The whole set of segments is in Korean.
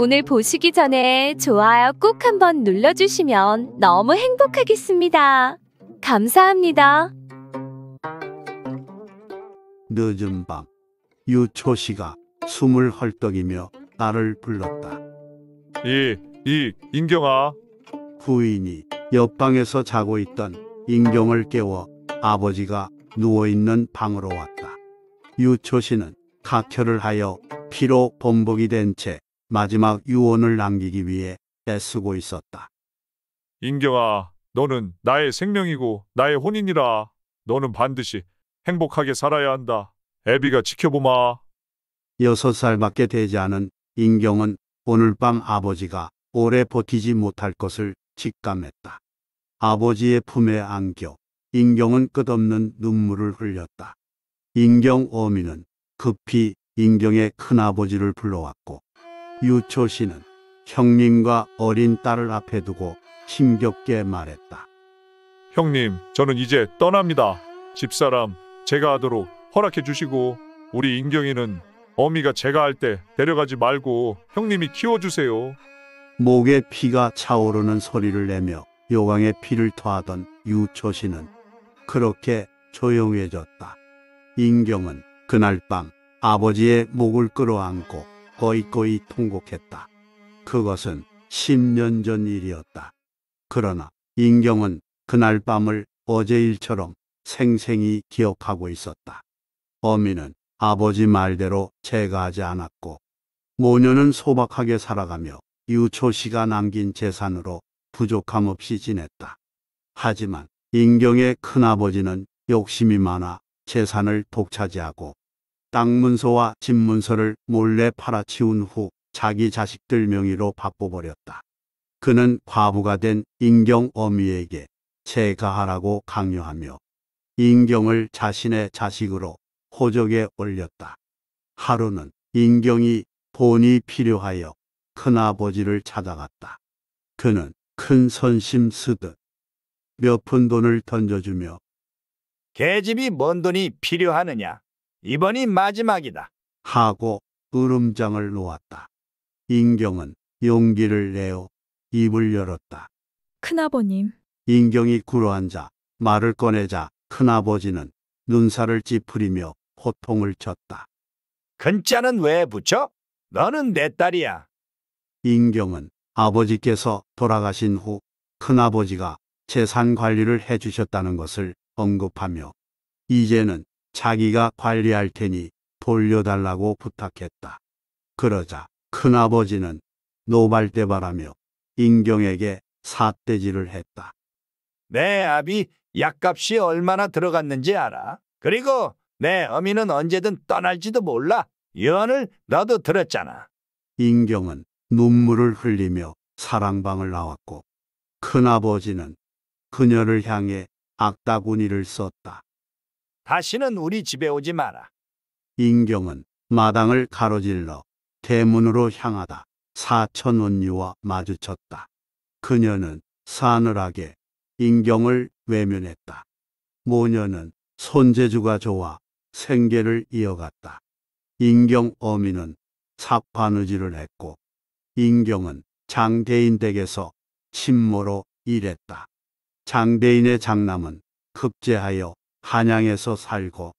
오늘 보시기 전에 좋아요 꼭 한번 눌러주시면 너무 행복하겠습니다. 감사합니다. 늦은 밤 유초씨가 숨을 헐떡이며 나를 불렀다. 이, 이, 인경아. 부인이 옆방에서 자고 있던 인경을 깨워 아버지가 누워있는 방으로 왔다. 유초씨는 각혈을 하여 피로 범벅이 된채 마지막 유언을 남기기 위해 애쓰고 있었다. 인경아, 너는 나의 생명이고 나의 혼인이라. 너는 반드시 행복하게 살아야 한다. 애비가 지켜보마. 여섯 살밖에 되지 않은 인경은 오늘 밤 아버지가 오래 버티지 못할 것을 직감했다. 아버지의 품에 안겨 인경은 끝없는 눈물을 흘렸다. 인경 어미는 급히 인경의 큰아버지를 불러왔고 유초 씨는 형님과 어린 딸을 앞에 두고 힘겹게 말했다. 형님, 저는 이제 떠납니다. 집사람, 제가 하도록 허락해 주시고 우리 인경이는 어미가 제가 할 때 데려가지 말고 형님이 키워주세요. 목에 피가 차오르는 소리를 내며 요강에 피를 토하던 유초 씨는 그렇게 조용해졌다. 인경은 그날 밤 아버지의 목을 끌어안고 거의거의 통곡했다. 그것은 10년 전 일이었다. 그러나 인경은 그날 밤을 어제 일처럼 생생히 기억하고 있었다. 어미는 아버지 말대로 제가하지 않았고 모녀는 소박하게 살아가며 유초 씨가 남긴 재산으로 부족함 없이 지냈다. 하지만 인경의 큰아버지는 욕심이 많아 재산을 독차지하고 땅 문서와 집 문서를 몰래 팔아치운 후 자기 자식들 명의로 바꿔버렸다. 그는 과부가 된 인경 어미에게 재가하라고 강요하며 인경을 자신의 자식으로 호적에 올렸다. 하루는 인경이 돈이 필요하여 큰아버지를 찾아갔다. 그는 큰 선심 쓰듯 몇 푼 돈을 던져주며 계집이 뭔 돈이 필요하느냐? 이번이 마지막이다. 하고 으름장을 놓았다. 인경은 용기를 내어 입을 열었다. 큰아버님, 인경이 굴어앉아 말을 꺼내자 큰아버지는 눈살을 찌푸리며 호통을 쳤다. 근자는 왜 붙여? 너는 내 딸이야. 인경은 아버지께서 돌아가신 후 큰아버지가 재산 관리를 해주셨다는 것을 언급하며 이제는 자기가 관리할 테니 돌려달라고 부탁했다. 그러자 큰아버지는 노발대발하며 인경에게 삿대질을 했다. 내 네, 아비 약값이 얼마나 들어갔는지 알아. 그리고 내 어미는 언제든 떠날지도 몰라. 연을 너도 들었잖아. 인경은 눈물을 흘리며 사랑방을 나왔고 큰아버지는 그녀를 향해 악다구니를 썼다. 다시는 우리 집에 오지 마라. 인경은 마당을 가로질러 대문으로 향하다 사천 원유와 마주쳤다. 그녀는 사늘하게 인경을 외면했다. 모녀는 손재주가 좋아 생계를 이어갔다. 인경 어미는 사파누지를 했고 인경은 장대인 댁에서 친모로 일했다. 장대인의 장남은 급제하여 한양에서 살고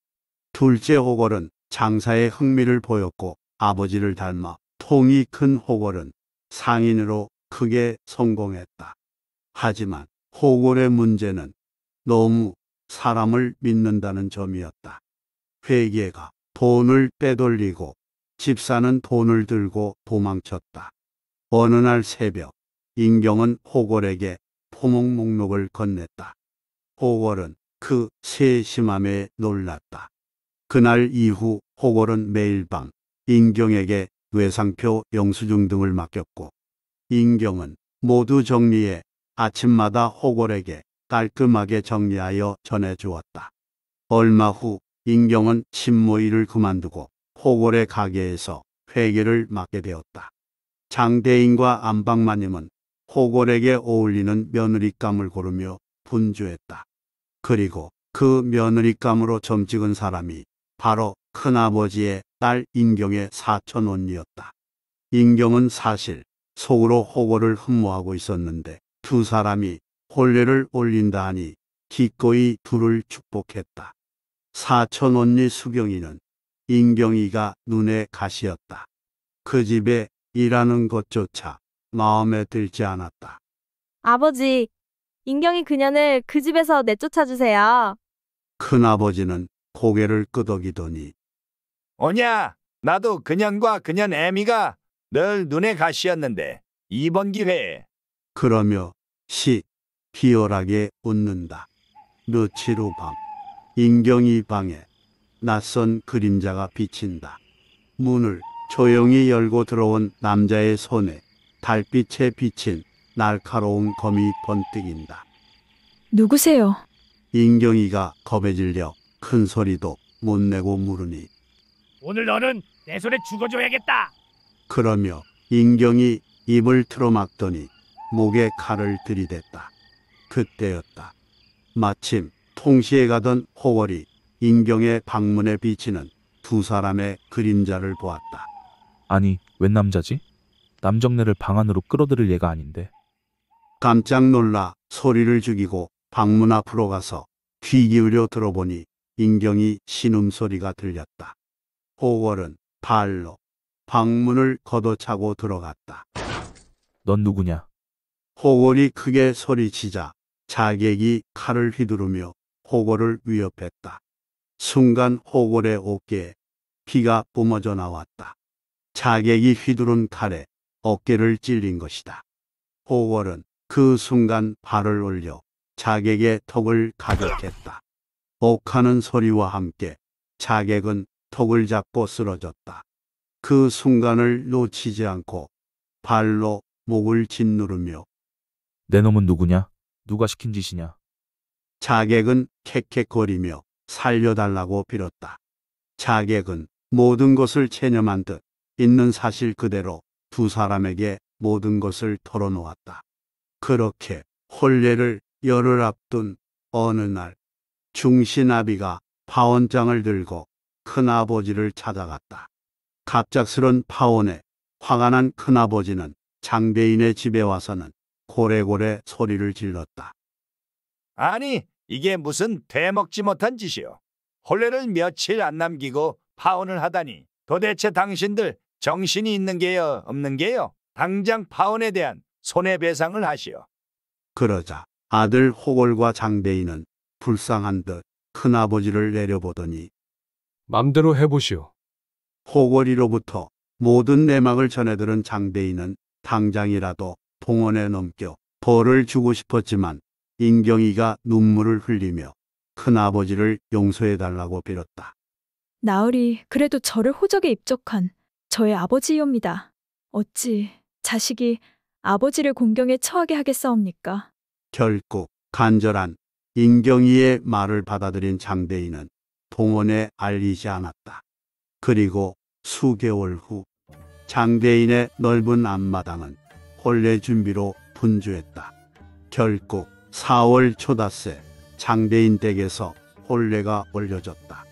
둘째 호걸은 장사에 흥미를 보였고 아버지를 닮아 통이 큰 호걸은 상인으로 크게 성공했다. 하지만 호골의 문제는 너무 사람을 믿는다는 점이었다. 회계가 돈을 빼돌리고 집사는 돈을 들고 도망쳤다. 어느 날 새벽 인경은 호골에게 포목 목록을 건넸다. 호골은 그 세심함에 놀랐다. 그날 이후 호걸은 매일 밤 인경에게 외상표 영수증 등을 맡겼고 인경은 모두 정리해 아침마다 호걸에게 깔끔하게 정리하여 전해주었다. 얼마 후 인경은 침모 일을 그만두고 호골의 가게에서 회계를 맡게 되었다. 장대인과 안방마님은 호골에게 어울리는 며느리감을 고르며 분주했다. 그리고 그 며느리감으로 점찍은 사람이 바로 큰아버지의 딸 인경의 사촌언니였다. 인경은 사실 속으로 호거를 흠모하고 있었는데 두 사람이 혼례를 올린다 하니 기꺼이 둘을 축복했다. 사촌언니 수경이는 인경이가 눈에 가시였다. 그 집에 일하는 것조차 마음에 들지 않았다. 아버지, 인경이 그녀을그 집에서 내쫓아 주세요. 큰아버지는 고개를 끄덕이더니 오냐, 나도 그년과 그년 애미가 늘 눈에 가시였는데 이번 기회에 그러며 시 희열하게 웃는다. 며칠 후 밤, 인경이 방에 낯선 그림자가 비친다. 문을 조용히 열고 들어온 남자의 손에 달빛에 비친 날카로운 검이 번뜩인다. 누구세요? 인경이가 겁에 질려 큰 소리도 못 내고 물으니 오늘 너는 내 손에 죽어줘야겠다. 그러며 인경이 입을 틀어막더니 목에 칼을 들이댔다. 그때였다. 마침 통시에 가던 호월이 인경의 방문에 비치는 두 사람의 그림자를 보았다. 아니, 웬 남자지? 남정네를 방 안으로 끌어들일 얘가 아닌데. 깜짝 놀라 소리를 죽이고 방문 앞으로 가서 귀 기울여 들어보니 인경이 신음소리가 들렸다. 호월은 발로 방문을 걷어차고 들어갔다. 넌 누구냐? 호월이 크게 소리치자 자객이 칼을 휘두르며 호골을 위협했다. 순간 호골의 어깨에 피가 뿜어져 나왔다. 자객이 휘두른 칼에 어깨를 찔린 것이다. 호골은 그 순간 발을 올려 자객의 턱을 가격했다. 옥하는 소리와 함께 자객은 턱을 잡고 쓰러졌다. 그 순간을 놓치지 않고 발로 목을 짓누르며 내 놈은 누구냐? 누가 시킨 짓이냐? 자객은 캑캑거리며 살려달라고 빌었다. 자객은 모든 것을 체념한 듯 있는 사실 그대로 두 사람에게 모든 것을 털어놓았다. 그렇게 혼례를 열흘 앞둔 어느 날 중신아비가 파원장을 들고 큰아버지를 찾아갔다. 갑작스런 파혼에 화가 난 큰아버지는 장배인의 집에 와서는 고래고래 소리를 질렀다. 아니 이게 무슨 되먹지 못한 짓이오 혼례를 며칠 안 남기고 파혼을 하다니 도대체 당신들 정신이 있는 게요 없는 게요. 당장 파혼에 대한 손해배상을 하시오. 그러자 아들 호골과 장대인은 불쌍한 듯 큰아버지를 내려보더니 맘대로 해보시오. 호골이로부터 모든 내막을 전해들은 장대인은 당장이라도 봉원에 넘겨 벌을 주고 싶었지만 인경이가 눈물을 흘리며 큰아버지를 용서해달라고 빌었다. 나으리 그래도 저를 호적에 입적한 저의 아버지이옵니다. 어찌 자식이 아버지를 공경에 처하게 하겠사옵니까? 결국 간절한 인경이의 말을 받아들인 장대인은 동원에 알리지 않았다. 그리고 수개월 후 장대인의 넓은 앞마당은 혼례 준비로 분주했다. 결국 4월 초닷새 장대인 댁에서 혼례가 올려졌다.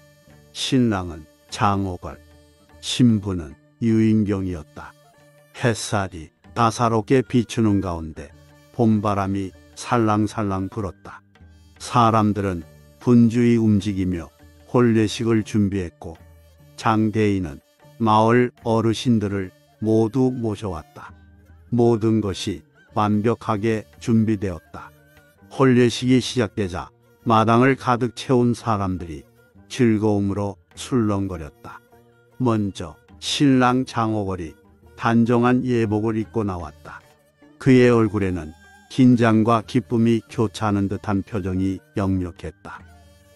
신랑은 장호걸, 신부는 유인경이었다. 햇살이 다사롭게 비추는 가운데 봄바람이 살랑살랑 불었다. 사람들은 분주히 움직이며 혼례식을 준비했고 장대인은 마을 어르신들을 모두 모셔왔다. 모든 것이 완벽하게 준비되었다. 혼례식이 시작되자 마당을 가득 채운 사람들이 즐거움으로 술렁거렸다. 먼저 신랑 장호걸이 단정한 예복을 입고 나왔다. 그의 얼굴에는 긴장과 기쁨이 교차하는 듯한 표정이 역력했다.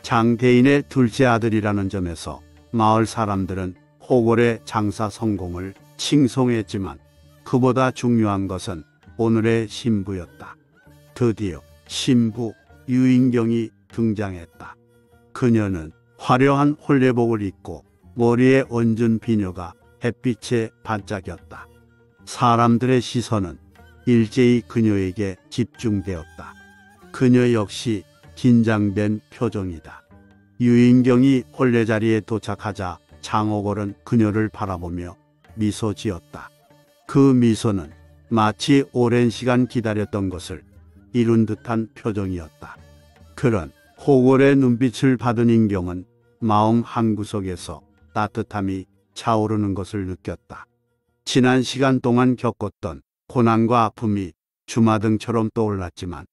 장대인의 둘째 아들이라는 점에서 마을 사람들은 호골의 장사 성공을 칭송했지만 그보다 중요한 것은 오늘의 신부였다. 드디어 신부 유인경이 등장했다. 그녀는 화려한 홀레복을 입고 머리에 얹은 비녀가 햇빛에 반짝였다. 사람들의 시선은 일제히 그녀에게 집중되었다. 그녀 역시 긴장된 표정이다. 유인경이 혼례 자리에 도착하자 장옥월은 그녀를 바라보며 미소 지었다. 그 미소는 마치 오랜 시간 기다렸던 것을 이룬 듯한 표정이었다. 그런 호골의 눈빛을 받은 인경은 마음 한구석에서 따뜻함이 차오르는 것을 느꼈다. 지난 시간 동안 겪었던 고난과 아픔이 주마등처럼 떠올랐지만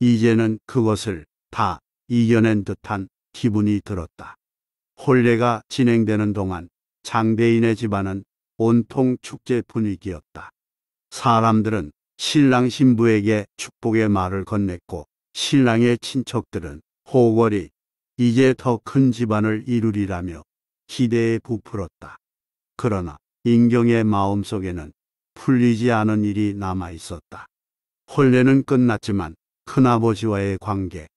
이제는 그것을 다 이겨낸 듯한 기분이 들었다. 혼례가 진행되는 동안 장대인의 집안은 온통 축제 분위기였다. 사람들은 신랑 신부에게 축복의 말을 건넸고 신랑의 친척들은 호걸이 이제 더 큰 집안을 이루리라며 기대에 부풀었다. 그러나 인경의 마음속에는 풀리지 않은 일이 남아 있었다. 혼례는 끝났지만 큰아버지와의 관계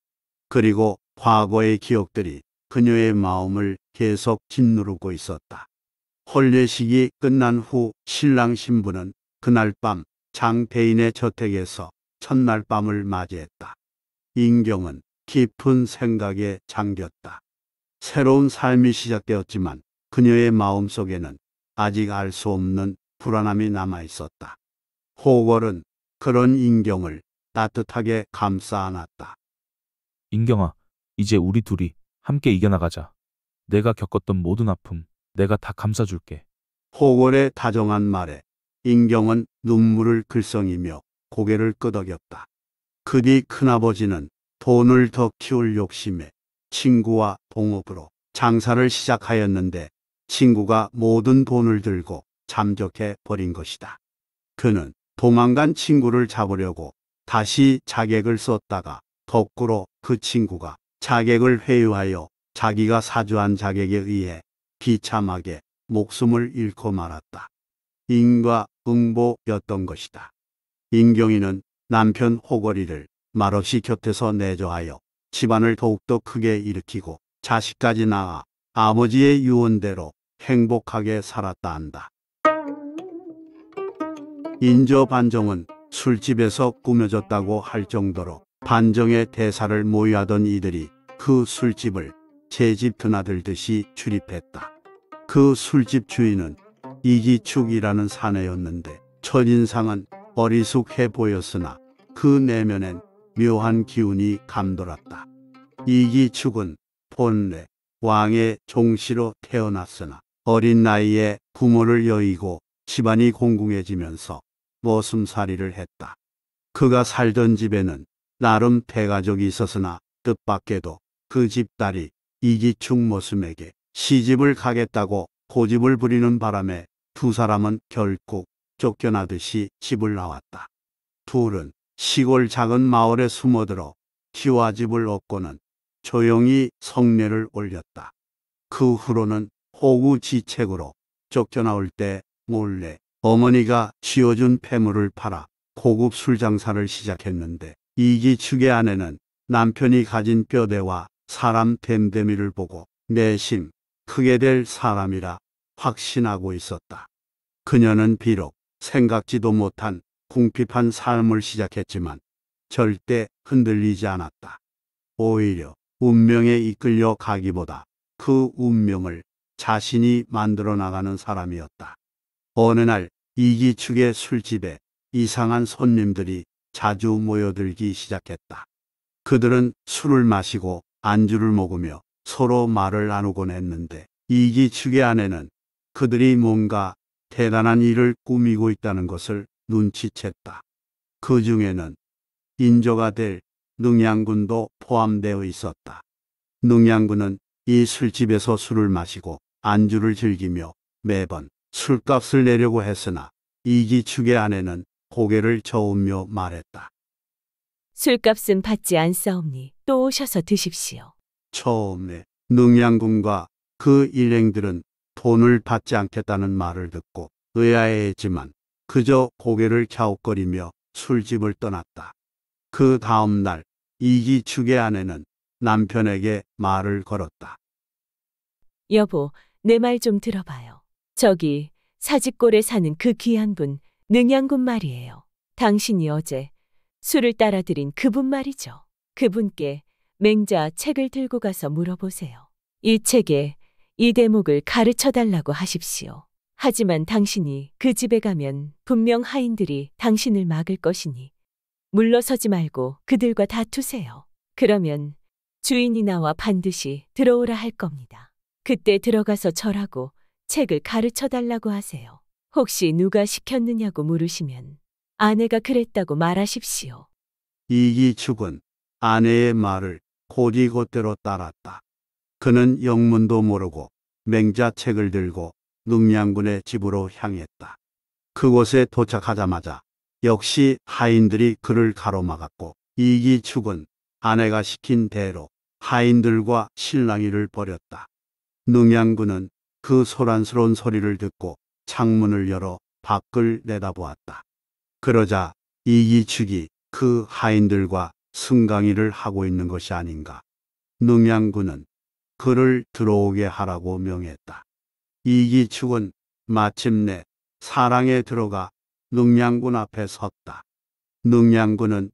그리고 과거의 기억들이 그녀의 마음을 계속 짓누르고 있었다. 혼례식이 끝난 후 신랑 신부는 그날 밤 장태인의 저택에서 첫날 밤을 맞이했다. 인경은 깊은 생각에 잠겼다. 새로운 삶이 시작되었지만 그녀의 마음 속에는 아직 알 수 없는 불안함이 남아 있었다. 호걸은 그런 인경을 따뜻하게 감싸 안았다. 인경아, 이제 우리 둘이 함께 이겨나가자. 내가 겪었던 모든 아픔, 내가 다 감싸줄게. 호걸의 다정한 말에 인경은 눈물을 글썽이며 고개를 끄덕였다. 그 뒤 큰아버지는 돈을 더 키울 욕심에 친구와 동업으로 장사를 시작하였는데 친구가 모든 돈을 들고 잠적해 버린 것이다. 그는 도망간 친구를 잡으려고 다시 자객을 썼다가 거꾸로 그 친구가 자객을 회유하여 자기가 사주한 자객에 의해 비참하게 목숨을 잃고 말았다. 인과응보였던 것이다. 인경이는 남편 호거리를 말없이 곁에서 내조하여 집안을 더욱더 크게 일으키고 자식까지 낳아 아버지의 유언대로 행복하게 살았다 한다. 인조 반정은 술집에서 꾸며졌다고 할 정도로 반정의 대사를 모의하던 이들이 그 술집을 제 집 드나들듯이 출입했다. 그 술집 주인은 이기축이라는 사내였는데 첫인상은 어리숙해 보였으나 그 내면엔 묘한 기운이 감돌았다. 이기축은 본래 왕의 종씨로 태어났으나 어린 나이에 부모를 여의고 집안이 공공해지면서 머슴살이를 했다. 그가 살던 집에는 나름 대가족이 있었으나 뜻밖에도 그 집 딸이 이기축 모슴에게 시집을 가겠다고 고집을 부리는 바람에 두 사람은 결국 쫓겨나듯이 집을 나왔다. 둘은 시골 작은 마을에 숨어들어 시와집을 얻고는 조용히 성례를 올렸다. 그 후로는 호구지책으로 쫓겨나올 때 몰래 어머니가 쥐어준 폐물을 팔아 고급 술 장사를 시작했는데 이기축의 아내는 남편이 가진 뼈대와 사람 댐데미를 보고 내심 크게 될 사람이라 확신하고 있었다. 그녀는 비록 생각지도 못한 궁핍한 삶을 시작했지만 절대 흔들리지 않았다. 오히려 운명에 이끌려 가기보다 그 운명을 자신이 만들어 나가는 사람이었다. 어느 날 이기축의 술집에 이상한 손님들이 자주 모여들기 시작했다. 그들은 술을 마시고 안주를 먹으며 서로 말을 나누곤 했는데 이기축의 아내는 그들이 뭔가 대단한 일을 꾸미고 있다는 것을 눈치챘다. 그 중에는 인조가 될 능양군도 포함되어 있었다. 능양군은 이 술집에서 술을 마시고 안주를 즐기며 매번 술값을 내려고 했으나 이기축의 아내는 고개를 저으며 말했다. 술값은 받지 않사옵니 또 오셔서 드십시오. 처음에 능양군과 그 일행들은 돈을 받지 않겠다는 말을 듣고 의아해했지만 그저 고개를 갸웃거리며 술집을 떠났다. 그 다음 날 이기축의 아내는 남편에게 말을 걸었다. 여보, 내 말 좀 들어봐요. 저기 사직골에 사는 그 귀한 분, 능양군 말이에요. 당신이 어제 술을 따라드린 그분 말이죠. 그분께 맹자 책을 들고 가서 물어보세요. 이 책에 이 대목을 가르쳐 달라고 하십시오. 하지만 당신이 그 집에 가면 분명 하인들이 당신을 막을 것이니 물러서지 말고 그들과 다투세요. 그러면 주인이 나와 반드시 들어오라 할 겁니다. 그때 들어가서 절하고 책을 가르쳐 달라고 하세요. 혹시 누가 시켰느냐고 물으시면 아내가 그랬다고 말하십시오. 이기축은 아내의 말을 곧이곧대로 따랐다. 그는 영문도 모르고 맹자책을 들고 능양군의 집으로 향했다. 그곳에 도착하자마자 역시 하인들이 그를 가로막았고 이기축은 아내가 시킨 대로 하인들과 실랑이를 벌였다. 능양군은 그 소란스러운 소리를 듣고 창문을 열어 밖을 내다보았다. 그러자 이기축이 그 하인들과 승강이를 하고 있는 것이 아닌가. 능양군은 그를 들어오게 하라고 명했다. 이기축은 마침내 사랑에 들어가 능량군 앞에 섰다. 능량군은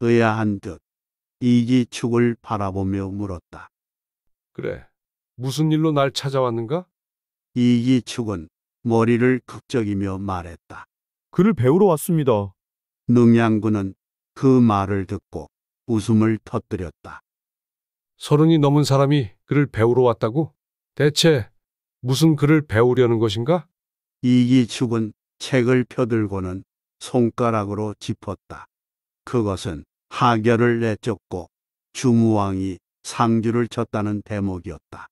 의아한 듯 이기축을 바라보며 물었다. 그래, 무슨 일로 날 찾아왔는가? 이기축은 머리를 극적이며 말했다. 그를 배우러 왔습니다. 능양군은 그 말을 듣고 웃음을 터뜨렸다. 서른이 넘은 사람이 그를 배우러 왔다고? 대체 무슨 글을 배우려는 것인가? 이기축은 책을 펴들고는 손가락으로 짚었다. 그것은 하결을 내쫓고 주무왕이 상주를 쳤다는 대목이었다.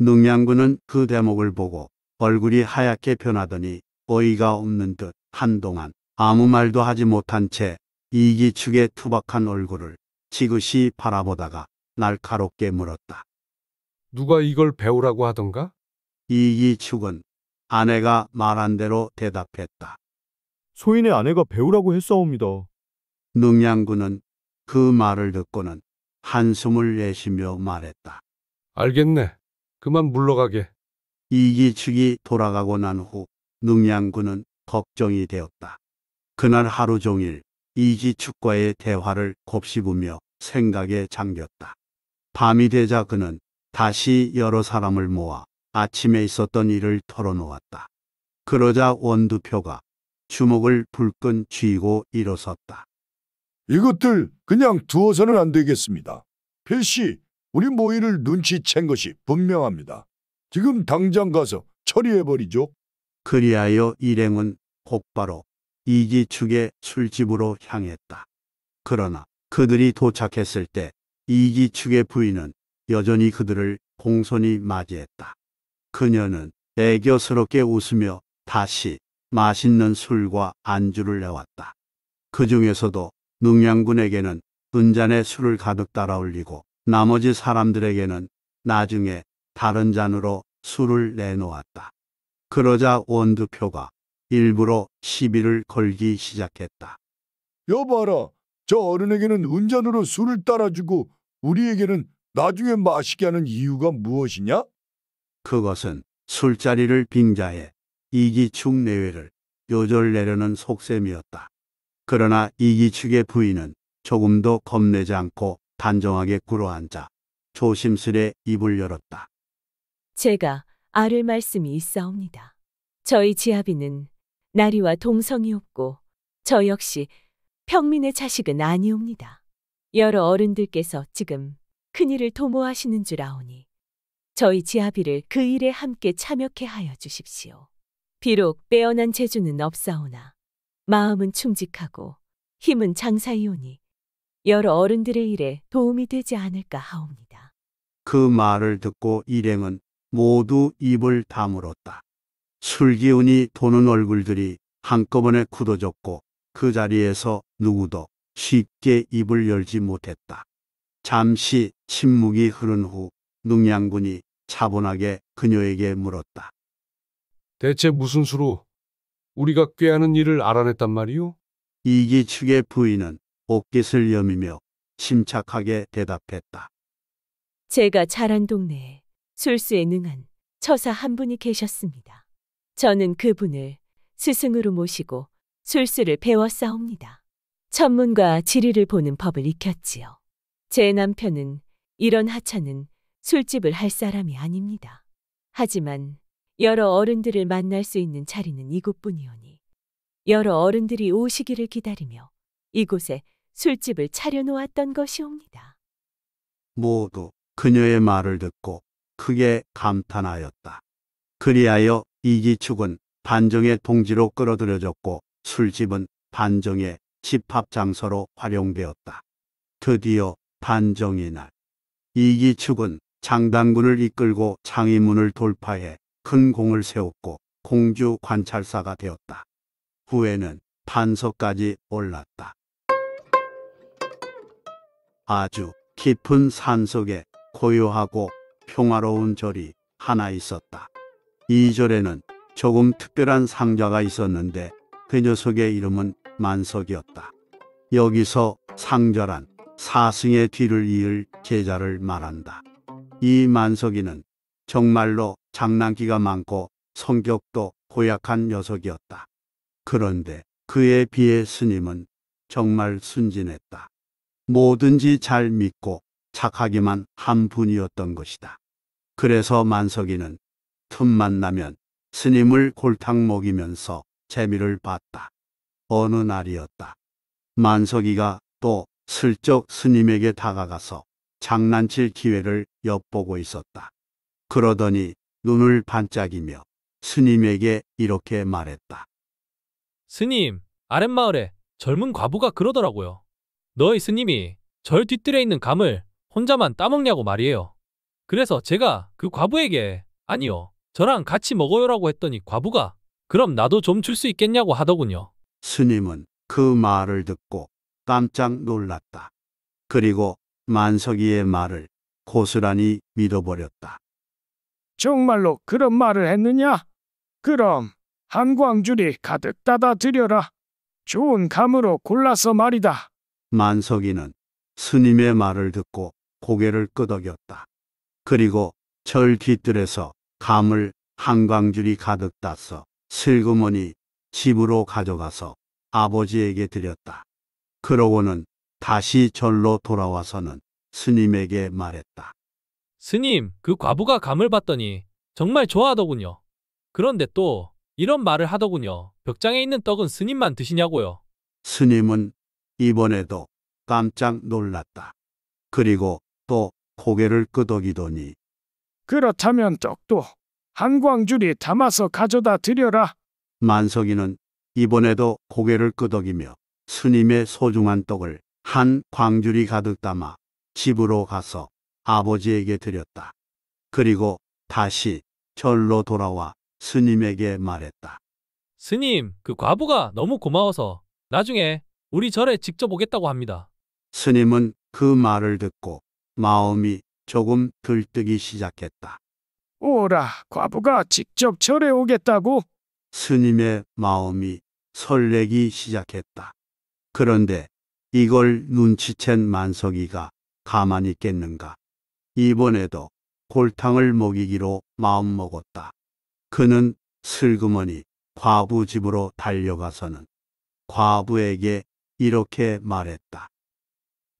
능양군은 그 대목을 보고 얼굴이 하얗게 변하더니 어이가 없는 듯 한동안 아무 말도 하지 못한 채 이기축의 투박한 얼굴을 지그시 바라보다가 날카롭게 물었다. 누가 이걸 배우라고 하던가? 이기 측은 아내가 말한 대로 대답했다. 소인의 아내가 배우라고 했사옵니다. 능양군은 그 말을 듣고는 한숨을 내쉬며 말했다. 알겠네. 그만 물러가게. 이기축이 돌아가고 난 후 능양군은 걱정이 되었다. 그날 하루 종일 이기축과의 대화를 곱씹으며 생각에 잠겼다. 밤이 되자 그는 다시 여러 사람을 모아 아침에 있었던 일을 털어놓았다. 그러자 원두표가 주먹을 불끈 쥐고 일어섰다. 이것들 그냥 두어서는 안 되겠습니다. 필시 우리 모의를 눈치챈 것이 분명합니다. 지금 당장 가서 처리해버리죠. 그리하여 일행은 곧바로 이기축의 술집으로 향했다. 그러나 그들이 도착했을 때 이기축의 부인은 여전히 그들을 공손히 맞이했다. 그녀는 애교스럽게 웃으며 다시 맛있는 술과 안주를 내왔다. 그 중에서도 능양군에게는 은잔에 술을 가득 따라 올리고 나머지 사람들에게는 나중에 다른 잔으로 술을 내놓았다. 그러자 원두표가 일부러 시비를 걸기 시작했다. 여봐라, 저 어른에게는 은잔으로 술을 따라주고 우리에게는 나중에 마시게 하는 이유가 무엇이냐? 그것은 술자리를 빙자해 이기축 내외를 요절내려는 속셈이었다. 그러나 이기축의 부인은 조금도 겁내지 않고 단정하게 꿇어앉아 조심스레 입을 열었다. 제가 아를 말씀이 있사옵니다. 저희 지아비는 나리와 동성이없고저 역시 평민의 자식은 아니옵니다. 여러 어른들께서 지금 큰일을 도모하시는 줄 아오니 저희 지아비를 그 일에 함께 참여케 하여 주십시오. 비록 빼어난 재주는 없사오나 마음은 충직하고 힘은 장사이오니 여러 어른들의 일에 도움이 되지 않을까 하옵니다. 그 말을 듣고 일행은 모두 입을 다물었다. 술기운이 도는 얼굴들이 한꺼번에 굳어졌고 그 자리에서 누구도 쉽게 입을 열지 못했다. 잠시 침묵이 흐른 후 능양군이 차분하게 그녀에게 물었다. 대체 무슨 수로 우리가 꾀하는 일을 알아냈단 말이오? 이기 측의 부인은 옷깃을 여미며 침착하게 대답했다. 제가 자란 동네에 술수에 능한 처사 한 분이 계셨습니다. 저는 그분을 스승으로 모시고 술수를 배워 싸웁니다. 천문과 지리를 보는 법을 익혔지요. 제 남편은 이런 하찮은 술집을 할 사람이 아닙니다. 하지만 여러 어른들을 만날 수 있는 자리는 이곳뿐이오니 여러 어른들이 오시기를 기다리며 이곳에 술집을 차려놓았던 것이옵니다. 모두 그녀의 말을 듣고 크게 감탄하였다. 그리하여 이기축은 반정의 동지로 끌어들여졌고 술집은 반정의 집합 장소로 활용되었다. 드디어 반정의 날. 이기축은 장단군을 이끌고 창의문을 돌파해 큰 공을 세웠고 공주 관찰사가 되었다. 후에는 판서까지 올랐다. 아주 깊은 산속에 고요하고 평화로운 절이 하나 있었다. 이 절에는 조금 특별한 상자가 있었는데 그 녀석의 이름은 만석이었다. 여기서 상자란 사승의 뒤를 이을 제자를 말한다. 이 만석이는 정말로 장난기가 많고 성격도 고약한 녀석이었다. 그런데 그에 비해 스님은 정말 순진했다. 뭐든지 잘 믿고 착하기만 한 분이었던 것이다. 그래서 만석이는 틈만 나면 스님을 골탕 먹이면서 재미를 봤다. 어느 날이었다. 만석이가 또 슬쩍 스님에게 다가가서 장난칠 기회를 엿보고 있었다. 그러더니 눈을 반짝이며 스님에게 이렇게 말했다. 스님, 아랫마을에 젊은 과부가 그러더라고요. 너희 스님이 절 뒤뜰에 있는 감을 혼자만 따먹냐고 말이에요. 그래서 제가 그 과부에게 아니요, 저랑 같이 먹어요라고 했더니 과부가 그럼 나도 좀 줄 수 있겠냐고 하더군요. 스님은 그 말을 듣고 깜짝 놀랐다. 그리고 만석이의 말을 고스란히 믿어버렸다. 정말로 그런 말을 했느냐? 그럼 한광줄이 가득 따다 드려라. 좋은 감으로 골라서 말이다. 만석이는 스님의 말을 듣고 고개를 끄덕였다. 그리고 절 뒤뜰에서 감을 한광줄이 가득 따서 슬그머니 집으로 가져가서 아버지에게 드렸다. 그러고는 다시 절로 돌아와서는 스님에게 말했다. 스님, 그 과부가 감을 봤더니 정말 좋아하더군요. 그런데 또 이런 말을 하더군요. 벽장에 있는 떡은 스님만 드시냐고요. 스님은 이번에도 깜짝 놀랐다. 그리고 또 고개를 끄덕이더니 그렇다면 떡도 한 광줄이 담아서 가져다 드려라. 만석이는 이번에도 고개를 끄덕이며 스님의 소중한 떡을 한 광주리 가득 담아 집으로 가서 아버지에게 드렸다. 그리고 다시 절로 돌아와 스님에게 말했다. 스님, 그 과부가 너무 고마워서 나중에 우리 절에 직접 오겠다고 합니다. 스님은 그 말을 듣고 마음이 조금 들뜨기 시작했다. 오라, 과부가 직접 절에 오겠다고? 스님의 마음이 설레기 시작했다. 그런데 이걸 눈치챈 만석이가 가만히 있겠는가. 이번에도 골탕을 먹이기로 마음먹었다. 그는 슬그머니 과부 집으로 달려가서는 과부에게 이렇게 말했다.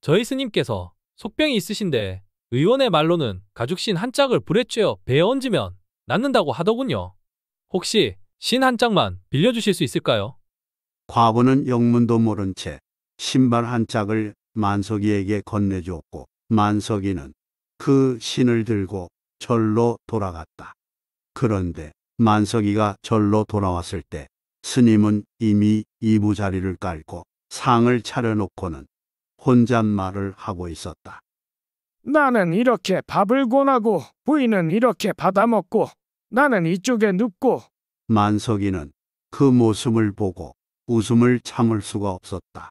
저희 스님께서 속병이 있으신데 의원의 말로는 가죽신 한 짝을 불에 쬐어 배에 얹으면 낫는다고 하더군요. 혹시 신 한 짝만 빌려주실 수 있을까요? 과부는 영문도 모른 채 신발 한 짝을 만석이에게 건네주었고 만석이는 그 신을 들고 절로 돌아갔다. 그런데 만석이가 절로 돌아왔을 때 스님은 이미 이부자리를 깔고 상을 차려놓고는 혼잣말을 하고 있었다. 나는 이렇게 밥을 권하고 부인은 이렇게 받아먹고 나는 이쪽에 눕고 만석이는 그 모습을 보고 웃음을 참을 수가 없었다.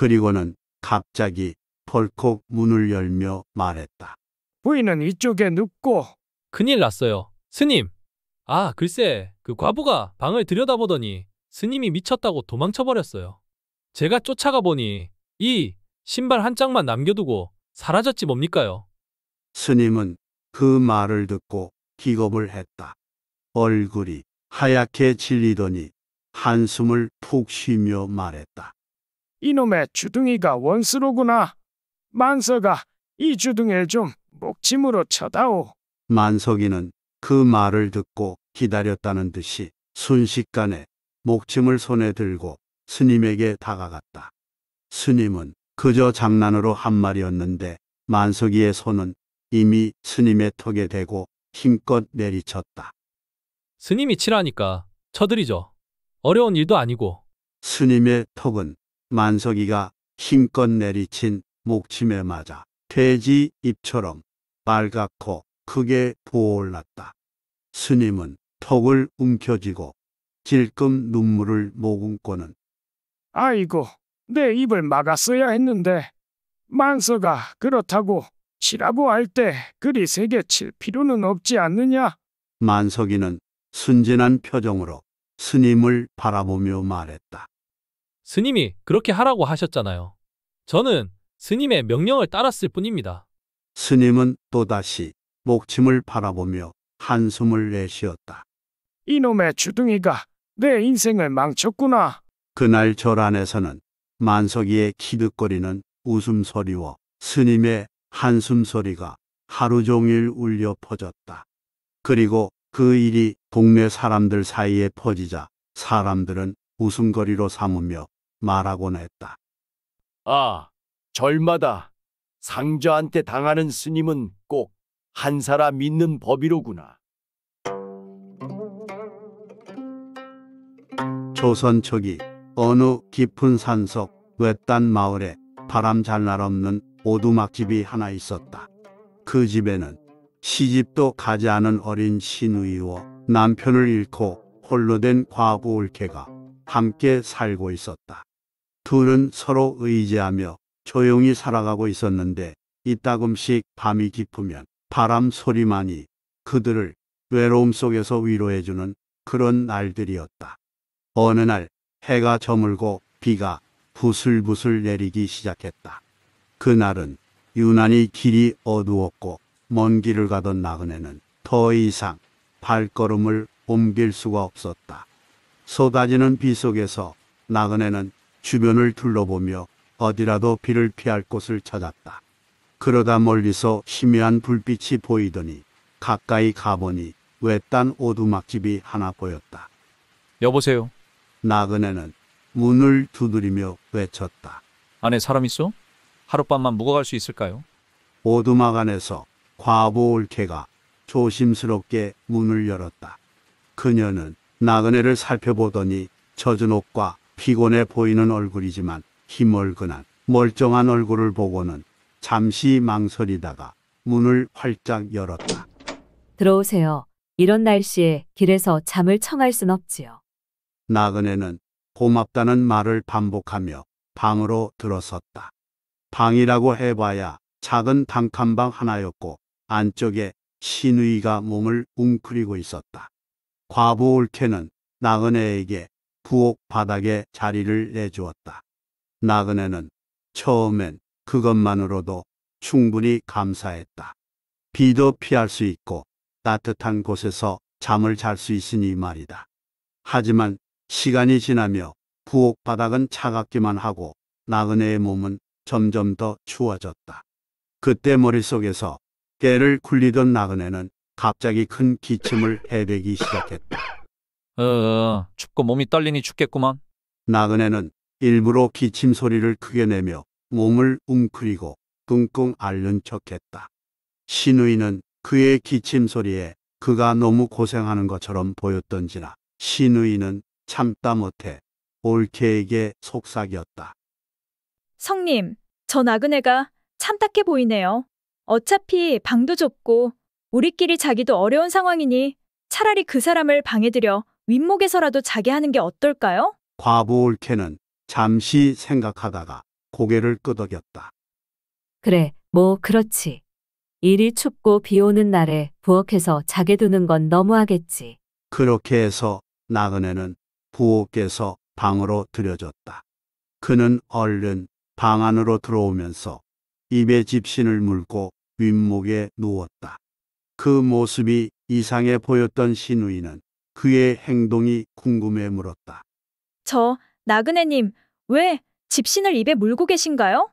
그리고는 갑자기 벌컥 문을 열며 말했다. 부인은 이쪽에 눕고 큰일 났어요. 스님. 아, 글쎄, 그 과부가 방을 들여다보더니 스님이 미쳤다고 도망쳐버렸어요. 제가 쫓아가 보니 이 신발 한 짝만 남겨두고 사라졌지 뭡니까요? 스님은 그 말을 듣고 기겁을 했다. 얼굴이 하얗게 질리더니 한숨을 푹 쉬며 말했다. 이놈의 주둥이가 원수로구나. 만석아이 주둥이를 좀 목침으로 쳐다오. 만석이는 그 말을 듣고 기다렸다는 듯이 순식간에 목침을 손에 들고 스님에게 다가갔다. 스님은 그저 장난으로 한 말이었는데 만석이의 손은 이미 스님의 턱에 대고 힘껏 내리쳤다. 스님이 치라니까 쳐드리죠. 어려운 일도 아니고. 스님의 턱은 만석이가 힘껏 내리친 목침에 맞아 돼지 잎처럼 빨갛고 크게 부어올랐다. 스님은 턱을 움켜쥐고 질끔 눈물을 모금고는 아이고, 내 입을 막았어야 했는데 만서가 그렇다고 치라고 할 때 그리 세게 칠 필요는 없지 않느냐? 만석이는 순진한 표정으로 스님을 바라보며 말했다. 스님이 그렇게 하라고 하셨잖아요. 저는 스님의 명령을 따랐을 뿐입니다. 스님은 또다시 목침을 바라보며 한숨을 내쉬었다. 이놈의 주둥이가 내 인생을 망쳤구나. 그날 절 안에서는 만석이의 키득거리는 웃음소리와 스님의 한숨소리가 하루 종일 울려 퍼졌다. 그리고 그 일이 동네 사람들 사이에 퍼지자 사람들은 웃음거리로 삼으며 말하곤 했다. 아, 절마다 상자한테 당하는 스님은 꼭 한사라 믿는 법이로구나. 조선 초기 어느 깊은 산속 외딴 마을에 바람 잘날 없는 오두막집이 하나 있었다. 그 집에는 시집도 가지 않은 어린 신의와 남편을 잃고 홀로 된 과부 올케가 함께 살고 있었다. 둘은 서로 의지하며 조용히 살아가고 있었는데 이따금씩 밤이 깊으면 바람 소리만이 그들을 외로움 속에서 위로해주는 그런 날들이었다. 어느 날 해가 저물고 비가 부슬부슬 내리기 시작했다. 그날은 유난히 길이 어두웠고 먼 길을 가던 나그네는 더 이상 발걸음을 옮길 수가 없었다. 쏟아지는 비 속에서 나그네는 주변을 둘러보며 어디라도 비를 피할 곳을 찾았다. 그러다 멀리서 희미한 불빛이 보이더니 가까이 가보니 외딴 오두막집이 하나 보였다. 여보세요. 나그네는 문을 두드리며 외쳤다. 안에 사람 있어? 하룻밤만 묵어갈 수 있을까요? 오두막 안에서 과부 올케가 조심스럽게 문을 열었다. 그녀는 나그네를 살펴보더니 젖은 옷과 피곤해 보이는 얼굴이지만 힘멀거나 멀쩡한 얼굴을 보고는 잠시 망설이다가 문을 활짝 열었다. 들어오세요. 이런 날씨에 길에서 잠을 청할 순 없지요. 나그네는 고맙다는 말을 반복하며 방으로 들어섰다. 방이라고 해봐야 작은 단칸방 하나였고 안쪽에 신의가 몸을 웅크리고 있었다. 과부 올케는 나그네에게 부엌 바닥에 자리를 내주었다. 나그네는 처음엔 그것만으로도 충분히 감사했다. 비도 피할 수 있고 따뜻한 곳에서 잠을 잘 수 있으니 말이다. 하지만 시간이 지나며 부엌 바닥은 차갑기만 하고 나그네의 몸은 점점 더 추워졌다. 그때 머릿속에서 깨를 굴리던 나그네는 갑자기 큰 기침을 해대기 시작했다. 으, 어, 어. 춥고 몸이 떨리니 죽겠구먼. 나그네는 일부러 기침 소리를 크게 내며 몸을 웅크리고 끙끙 앓는 척했다. 신우이는 그의 기침 소리에 그가 너무 고생하는 것처럼 보였던지라 신우이는 참다 못해 올케에게 속삭였다. 성님, 저 나그네가 참 딱해 보이네요. 어차피 방도 좁고 우리끼리 자기도 어려운 상황이니 차라리 그 사람을 방해드려 윗목에서라도 자게 하는 게 어떨까요? 과부 올케는 잠시 생각하다가 고개를 끄덕였다. 그래, 뭐 그렇지. 일이 춥고 비 오는 날에 부엌에서 자게 두는 건 너무하겠지. 그렇게 해서 나그네는 부엌에서 방으로 들여졌다. 그는 얼른 방 안으로 들어오면서 입에 집신을 물고 윗목에 누웠다. 그 모습이 이상해 보였던 신우이는 그의 행동이 궁금해 물었다. 저 나그네님 왜 집신을 입에 물고 계신가요?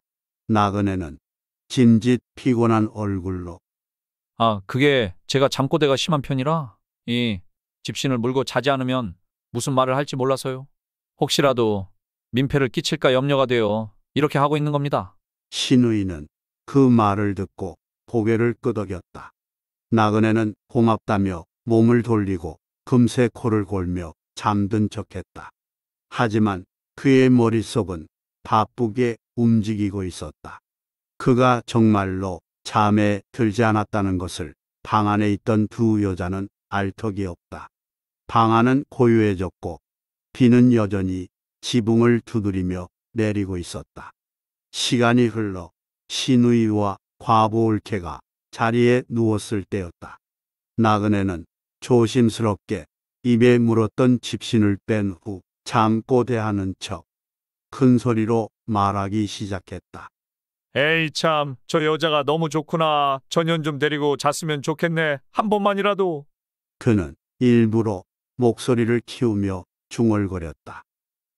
나그네는 진짓 피곤한 얼굴로 아, 그게 제가 잠꼬대가 심한 편이라 이 집신을 물고 자지 않으면 무슨 말을 할지 몰라서요. 혹시라도 민폐를 끼칠까 염려가 되어 이렇게 하고 있는 겁니다. 신우이는 그 말을 듣고 고개를 끄덕였다. 나그네는 고맙다며 몸을 돌리고 금세 코를 골며 잠든 척했다. 하지만 그의 머릿속은 바쁘게 움직이고 있었다. 그가 정말로 잠에 들지 않았다는 것을 방 안에 있던 두 여자는 알 턱이 없다. 방 안은 고요해졌고 비는 여전히 지붕을 두드리며 내리고 있었다. 시간이 흘러 신우이와 과보 올케가 자리에 누웠을 때였다. 나그네는 조심스럽게 입에 물었던 집신을 뺀후참꼬 대하는 척 큰 소리로 말하기 시작했다. 에이 참, 저 여자가 너무 좋구나. 전현 좀 데리고 잤으면 좋겠네. 한 번만이라도. 그는 일부러 목소리를 키우며 중얼거렸다.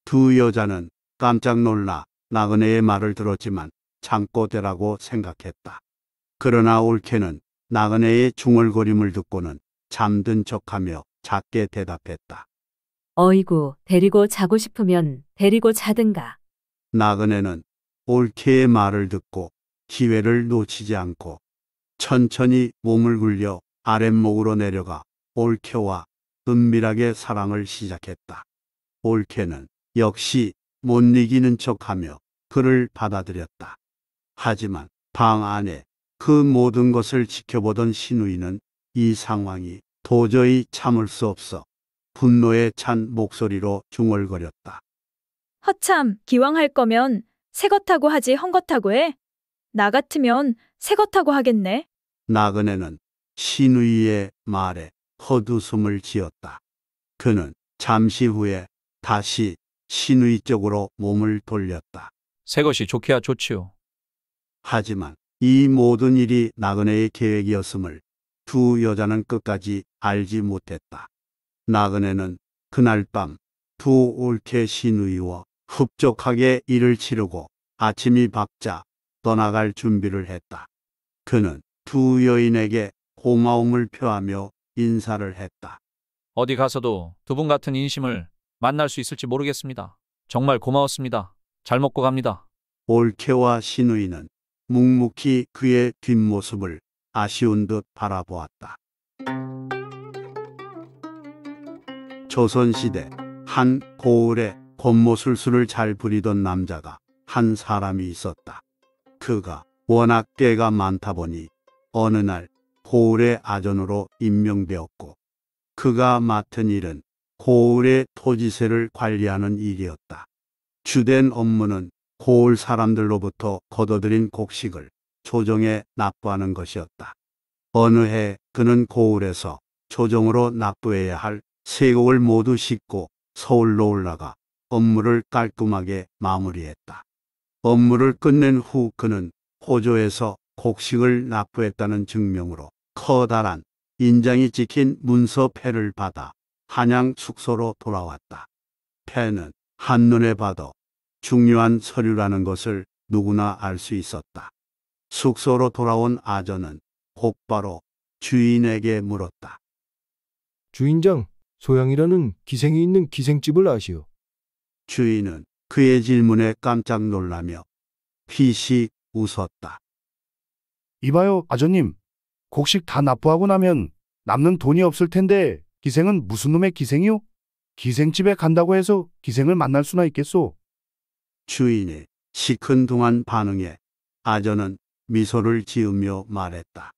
두 여자는 깜짝 놀라 나그네의 말을 들었지만 참꼬 대라고 생각했다. 그러나 올케는 나그네의 중얼거림을 듣고는 잠든 척하며 작게 대답했다. 어이구, 데리고 자고 싶으면 데리고 자든가. 나그네는 올케의 말을 듣고 기회를 놓치지 않고 천천히 몸을 굴려 아랫목으로 내려가 올케와 은밀하게 사랑을 시작했다. 올케는 역시 못 이기는 척하며 그를 받아들였다. 하지만 방 안에 그 모든 것을 지켜보던 신우이는 이 상황이 도저히 참을 수 없어 분노에 찬 목소리로 중얼거렸다. 허참, 기왕 할 거면 새것하고 하지 헌것하고 해. 나 같으면 새것하고 하겠네. 나그네는 신우이의 말에 헛웃음을 지었다. 그는 잠시 후에 다시 신우이 쪽으로 몸을 돌렸다. 새것이 좋게야 좋지요. 하지만 이 모든 일이 나그네의 계획이었음을 두 여자는 끝까지 알지 못했다. 나그네는 그날 밤 두 올케 신의와 흡족하게 일을 치르고 아침이 밝자 떠나갈 준비를 했다. 그는 두 여인에게 고마움을 표하며 인사를 했다. 어디 가서도 두 분 같은 인심을 만날 수 있을지 모르겠습니다. 정말 고마웠습니다. 잘 먹고 갑니다. 올케와 신우이는 묵묵히 그의 뒷모습을 아쉬운 듯 바라보았다. 조선시대 한 고을에 권모술수를 잘 부리던 남자가 한 사람이 있었다. 그가 워낙 깨가 많다 보니 어느 날 고을의 아전으로 임명되었고 그가 맡은 일은 고을의 토지세를 관리하는 일이었다. 주된 업무는 고을 사람들로부터 거둬들인 곡식을 조정에 납부하는 것이었다. 어느 해 그는 고을에서 조정으로 납부해야 할 세곡을 모두 싣고 서울로 올라가 업무를 깔끔하게 마무리했다. 업무를 끝낸 후 그는 호조에서 곡식을 납부했다는 증명으로 커다란 인장이 찍힌 문서 패를 받아 한양 숙소로 돌아왔다. 패는 한눈에 봐도 중요한 서류라는 것을 누구나 알 수 있었다. 숙소로 돌아온 아저는 곧바로 주인에게 물었다. 주인장, 소양이라는 기생이 있는 기생집을 아시오. 주인은 그의 질문에 깜짝 놀라며 피식 웃었다. 이봐요, 아저님. 곡식 다 납부하고 나면 남는 돈이 없을 텐데 기생은 무슨 놈의 기생이요? 기생집에 간다고 해서 기생을 만날 수나 있겠소? 주인이 시큰둥한 반응에 아저는 미소를 지으며 말했다.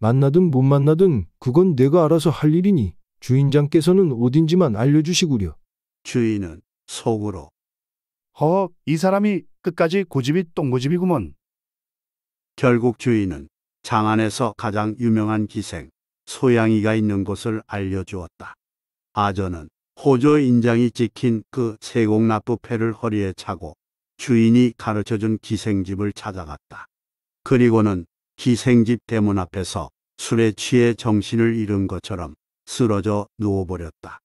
만나든 못 만나든 그건 내가 알아서 할 일이니 주인장께서는 어딘지만 알려주시구려. 주인은 속으로 허, 이 사람이 끝까지 고집이 똥고집이구먼. 결국 주인은 장안에서 가장 유명한 기생 소양이가 있는 곳을 알려주었다. 아저는 호조 인장이 찍힌 그 세공나부패를 허리에 차고 주인이 가르쳐준 기생집을 찾아갔다. 그리고는 기생집 대문 앞에서 술에 취해 정신을 잃은 것처럼 쓰러져 누워버렸다.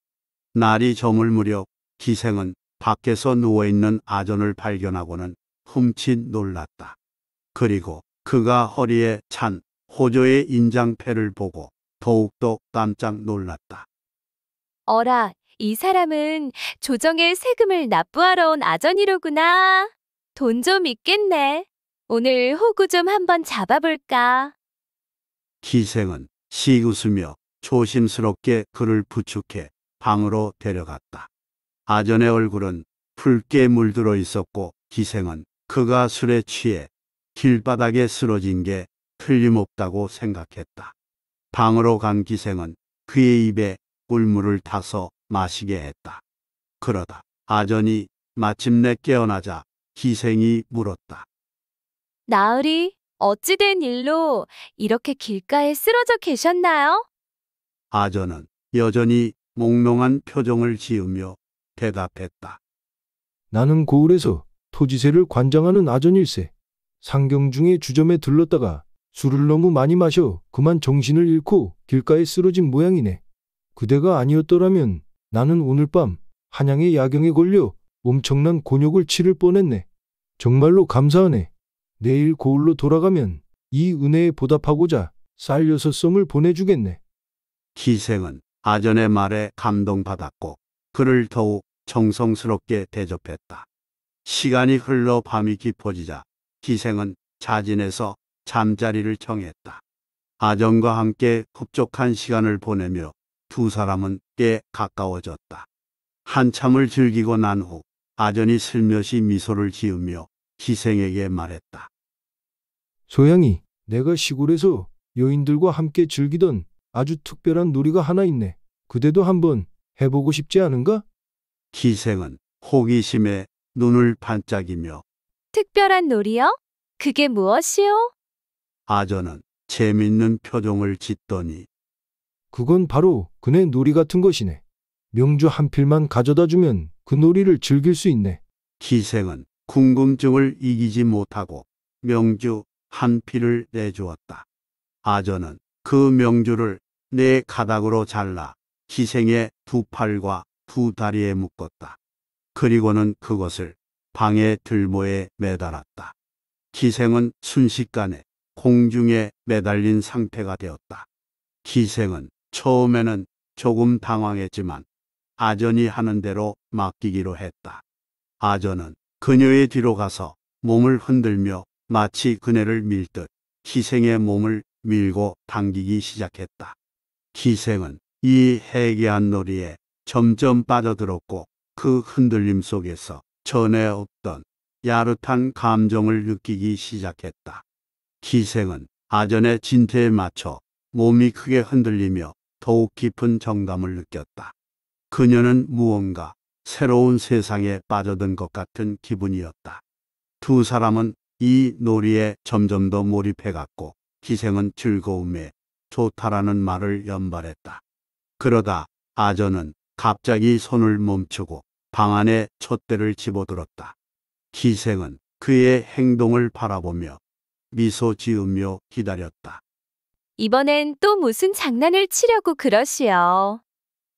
날이 저물 무렵 기생은 밖에서 누워있는 아전을 발견하고는 훔친 놀랐다. 그리고 그가 허리에 찬 호조의 인장패를 보고 더욱더 깜짝 놀랐다. 어라, 이 사람은 조정의 세금을 납부하러 온 아전이로구나. 돈 좀 있겠네. 오늘 호구 좀 한번 잡아볼까? 기생은 시 웃으며 조심스럽게 그를 부축해 방으로 데려갔다. 아전의 얼굴은 붉게 물들어 있었고 기생은 그가 술에 취해 길바닥에 쓰러진 게 틀림없다고 생각했다. 방으로 간 기생은 그의 입에 꿀물을 타서 마시게 했다. 그러다 아전이 마침내 깨어나자 기생이 물었다. 나으리, 어찌된 일로 이렇게 길가에 쓰러져 계셨나요? 아저는 여전히 몽롱한 표정을 지으며 대답했다. 나는 고을에서 토지세를 관장하는 아전일세. 상경 중에 주점에 들렀다가 술을 너무 많이 마셔 그만 정신을 잃고 길가에 쓰러진 모양이네. 그대가 아니었더라면 나는 오늘 밤 한양의 야경에 걸려 엄청난 곤욕을 치를 뻔했네. 정말로 감사하네. 내일 고울로 돌아가면 이 은혜에 보답하고자 쌀 여섯 섬을 보내주겠네. 기생은 아전의 말에 감동받았고 그를 더욱 정성스럽게 대접했다. 시간이 흘러 밤이 깊어지자 기생은 자진해서 잠자리를 정했다. 아전과 함께 흡족한 시간을 보내며 두 사람은 꽤 가까워졌다. 한참을 즐기고 난 후 아전이 슬며시 미소를 지으며 희생에게 말했다. 소양이, 내가 시골에서 여인들과 함께 즐기던 아주 특별한 놀이가 하나 있네. 그대도 한번 해보고 싶지 않은가? 희생은 호기심에 눈을 반짝이며 특별한 놀이요? 그게 무엇이요? 아저는 재밌는 표정을 짓더니 그건 바로 그네 놀이 같은 것이네. 명주 한 필만 가져다 주면 그 놀이를 즐길 수 있네. 희생은 궁금증을 이기지 못하고 명주 한 피를 내주었다. 아전은그 명주를 내 가닥으로 잘라 희생의두 팔과 두 다리에 묶었다. 그리고는 그것을 방의 들모에 매달았다. 기생은 순식간에 공중에 매달린 상태가 되었다. 기생은 처음에는 조금 당황했지만 아전이 하는 대로 맡기기로 했다. 아전은 그녀의 뒤로 가서 몸을 흔들며 마치 그네를 밀듯 기생의 몸을 밀고 당기기 시작했다. 기생은 이 해괴한 놀이에 점점 빠져들었고 그 흔들림 속에서 전에 없던 야릇한 감정을 느끼기 시작했다. 기생은 아전의 진태에 맞춰 몸이 크게 흔들리며 더욱 깊은 정감을 느꼈다. 그녀는 무언가 새로운 세상에 빠져든 것 같은 기분이었다. 두 사람은 이 놀이에 점점 더 몰입해갔고 희생은 즐거움에 좋다라는 말을 연발했다. 그러다 아저는 갑자기 손을 멈추고 방 안에 촛대를 집어들었다. 기생은 그의 행동을 바라보며 미소 지으며 기다렸다. 이번엔 또 무슨 장난을 치려고 그러시오.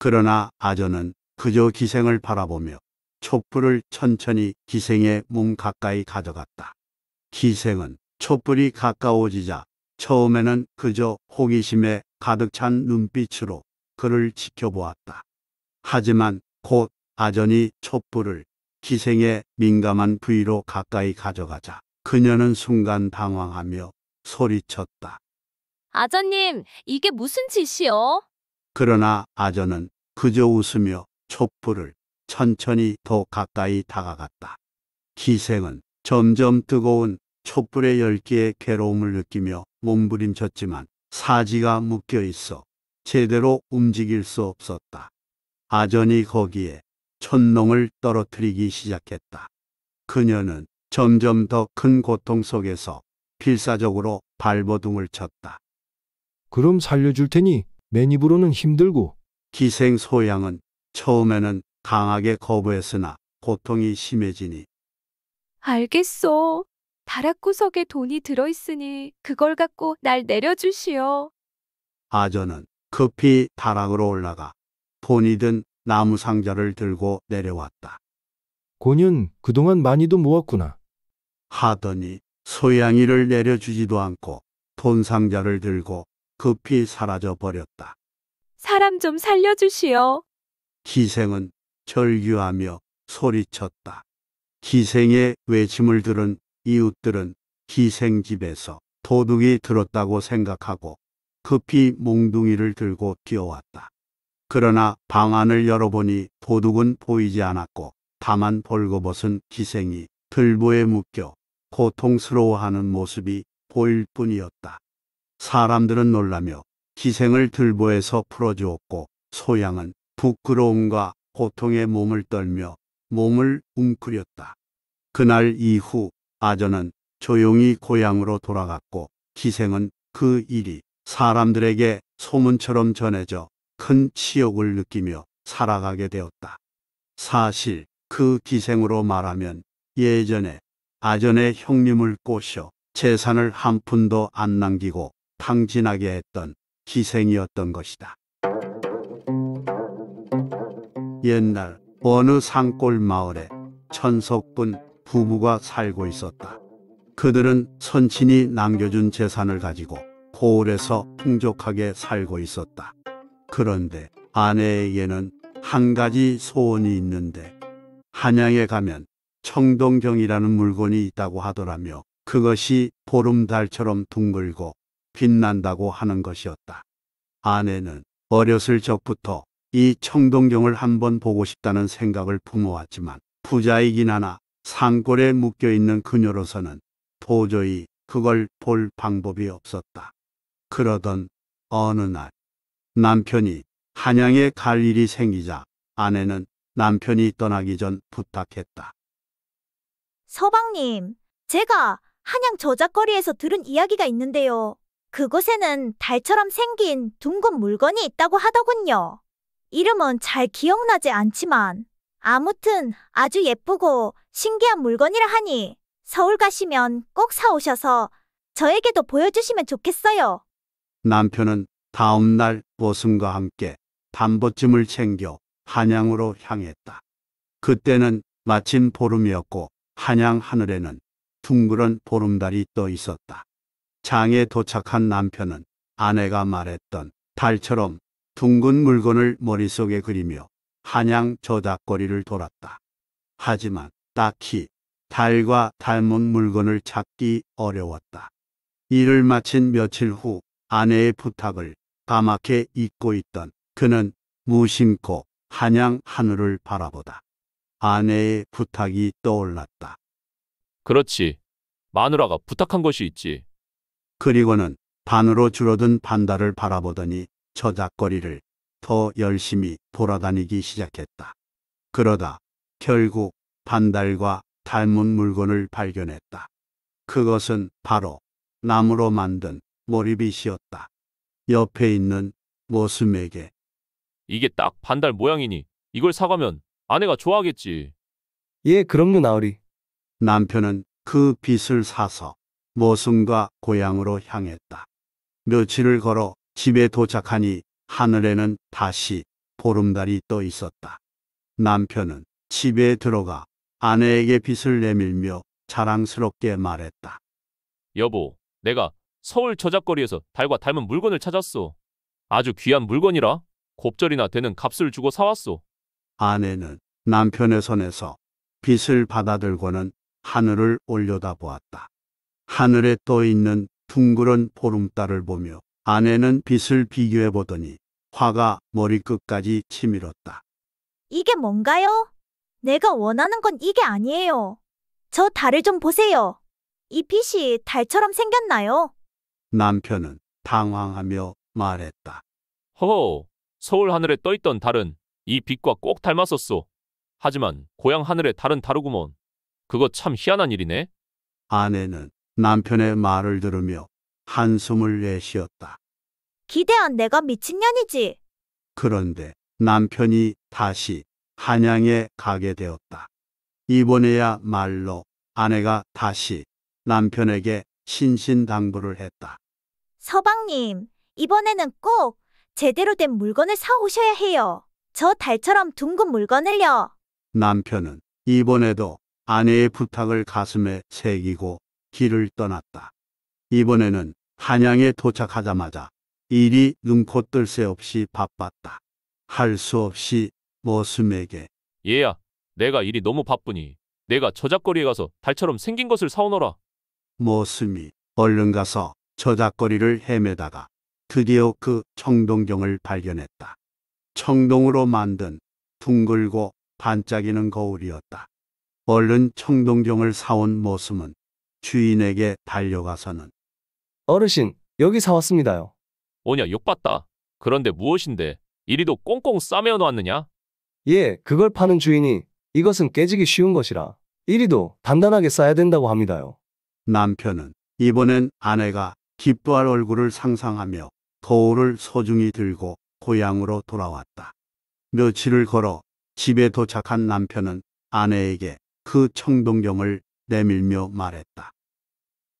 그러나 아저는 그저 기생을 바라보며 촛불을 천천히 기생의 몸 가까이 가져갔다. 기생은 촛불이 가까워지자 처음에는 그저 호기심에 가득 찬 눈빛으로 그를 지켜보았다. 하지만 곧 아전이 촛불을 기생의 민감한 부위로 가까이 가져가자 그녀는 순간 당황하며 소리쳤다. 아전님 이게 무슨 짓이요? 그러나 아전은 그저 웃으며 촛불을 천천히 더 가까이 다가갔다. 기생은 점점 뜨거운 촛불의 열기에 괴로움을 느끼며 몸부림쳤지만 사지가 묶여 있어 제대로 움직일 수 없었다. 아전이 거기에 촛농을 떨어뜨리기 시작했다. 그녀는 점점 더 큰 고통 속에서 필사적으로 발버둥을 쳤다. 그럼 살려줄 테니 맨입으로는 힘들고 기생 소양은 처음에는 강하게 거부했으나 고통이 심해지니 알겠소. 다락구석에 돈이 들어있으니 그걸 갖고 날 내려주시오. 아저는 급히 다락으로 올라가 돈이 든 나무 상자를 들고 내려왔다. 고년 그동안 많이도 모았구나. 하더니 소양이를 내려주지도 않고 돈 상자를 들고 급히 사라져 버렸다. 사람 좀 살려주시오. 기생은 절규하며 소리쳤다. 기생의 외침을 들은 이웃들은 기생집에서 도둑이 들었다고 생각하고 급히 몽둥이를 들고 뛰어왔다. 그러나 방 안을 열어보니 도둑은 보이지 않았고 다만 벌거벗은 기생이 들보에 묶여 고통스러워하는 모습이 보일 뿐이었다. 사람들은 놀라며 기생을 들보에서 풀어주었고 소양은 부끄러움과 고통에 몸을 떨며 몸을 웅크렸다 그날 이후 아전은 조용히 고향으로 돌아갔고 기생은 그 일이 사람들에게 소문처럼 전해져 큰 치욕을 느끼며 살아가게 되었다. 사실 그 기생으로 말하면 예전에 아전의 형님을 꼬셔 재산을 한 푼도 안 남기고 탕진하게 했던 기생이었던 것이다. 옛날 어느 산골 마을에 천석분 부부가 살고 있었다. 그들은 선친이 남겨준 재산을 가지고 고을에서 풍족하게 살고 있었다. 그런데 아내에게는 한 가지 소원이 있는데 한양에 가면 청동경이라는 물건이 있다고 하더라며 그것이 보름달처럼 둥글고 빛난다고 하는 것이었다. 아내는 어렸을 적부터 이 청동경을 한번 보고 싶다는 생각을 품어왔지만 부자이긴 하나 산골에 묶여있는 그녀로서는 도저히 그걸 볼 방법이 없었다. 그러던 어느 날 남편이 한양에 갈 일이 생기자 아내는 남편이 떠나기 전 부탁했다. 서방님, 제가 한양 저작거리에서 들은 이야기가 있는데요. 그곳에는 달처럼 생긴 둥근 물건이 있다고 하더군요. 이름은 잘 기억나지 않지만 아무튼 아주 예쁘고 신기한 물건이라 하니 서울 가시면 꼭 사오셔서 저에게도 보여주시면 좋겠어요. 남편은 다음 날 보슴과 함께 담보짐을 챙겨 한양으로 향했다. 그때는 마침 보름이었고 한양 하늘에는 둥그런 보름달이 떠 있었다. 장에 도착한 남편은 아내가 말했던 달처럼 둥근 물건을 머릿속에 그리며 한양 저닥거리를 돌았다. 하지만 딱히 달과 닮은 물건을 찾기 어려웠다. 일을 마친 며칠 후 아내의 부탁을 까맣게 잊고 있던 그는 무심코 한양 하늘을 바라보다 아내의 부탁이 떠올랐다. 그렇지. 마누라가 부탁한 것이 있지. 그리고는 반으로 줄어든 반달을 바라보더니 저작거리를 더 열심히 돌아다니기 시작했다. 그러다 결국 반달과 닮은 물건을 발견했다. 그것은 바로 나무로 만든 몰리빗이었다 옆에 있는 모슴에게 이게 딱 반달 모양이니 이걸 사가면 아내가 좋아하겠지. 예, 그럼요, 나으리. 남편은 그 빛을 사서 모순과 고향으로 향했다. 며칠을 걸어 집에 도착하니 하늘에는 다시 보름달이 떠 있었다. 남편은 집에 들어가 아내에게 빚을 내밀며 자랑스럽게 말했다. 여보, 내가 서울 저작거리에서 달과 닮은 물건을 찾았소 아주 귀한 물건이라 곱절이나 되는 값을 주고 사왔소. 아내는 남편의 손에서 빛을 받아들고는 하늘을 올려다보았다. 하늘에 떠 있는 둥그런 보름달을 보며 아내는 빛을 비교해 보더니 화가 머리끝까지 치밀었다. 이게 뭔가요? 내가 원하는 건 이게 아니에요. 저 달을 좀 보세요. 이 빛이 달처럼 생겼나요? 남편은 당황하며 말했다. 허, 허 서울 하늘에 떠있던 달은 이 빛과 꼭 닮았었소. 하지만 고향 하늘의 달은 다르구먼. 그거 참 희한한 일이네. 아내는 남편의 말을 들으며 한숨을 내쉬었다. 기대한 내가 미친년이지. 그런데 남편이 다시 한양에 가게 되었다. 이번에야 말로 아내가 다시 남편에게 신신당부를 했다. 서방님, 이번에는 꼭 제대로 된 물건을 사오셔야 해요. 저 달처럼 둥근 물건을요. 남편은 이번에도 아내의 부탁을 가슴에 새기고 길을 떠났다. 이번에는 한양에 도착하자마자 일이 눈코 뜰 새 없이 바빴다. 할 수 없이 머슴에게 얘야, 내가 일이 너무 바쁘니 내가 저작거리에 가서 달처럼 생긴 것을 사오너라. 머슴이 얼른 가서 저작거리를 헤매다가 드디어 그 청동경을 발견했다. 청동으로 만든 둥글고 반짝이는 거울이었다. 얼른 청동경을 사온 모슴은 주인에게 달려가서는 어르신, 여기 사왔습니다요. 오냐 욕봤다. 그런데 무엇인데 이리도 꽁꽁 싸매어 놓았느냐? 예, 그걸 파는 주인이 이것은 깨지기 쉬운 것이라 이리도 단단하게 싸야 된다고 합니다요. 남편은 이번엔 아내가 기뻐할 얼굴을 상상하며 거울을 소중히 들고 고향으로 돌아왔다. 며칠을 걸어 집에 도착한 남편은 아내에게 그 청동경을 내밀며 말했다.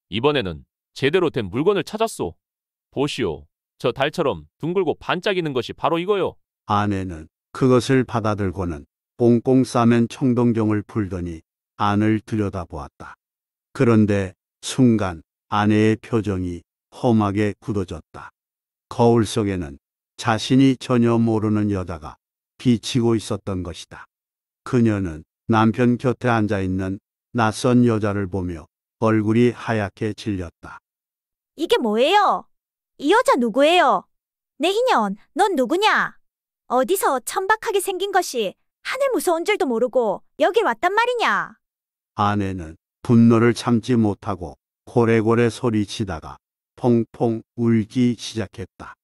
이번에는 제대로 된 물건을 찾았소. 보시오. 저 달처럼 둥글고 반짝이는 것이 바로 이거요. 아내는 그것을 받아들고는 꽁꽁 싸맨 청동경을 풀더니 안을 들여다보았다. 그런데 순간 아내의 표정이 험하게 굳어졌다. 거울 속에는 자신이 전혀 모르는 여자가 비치고 있었던 것이다. 그녀는 남편 곁에 앉아 있는 낯선 여자를 보며 얼굴이 하얗게 질렸다. 이게 뭐예요? 이 여자 누구예요? 내 네, 인연, 넌 누구냐? 어디서 천박하게 생긴 것이 하늘 무서운 줄도 모르고 여길 왔단 말이냐? 아내는 분노를 참지 못하고 고래고래 소리치다가 펑펑 울기 시작했다.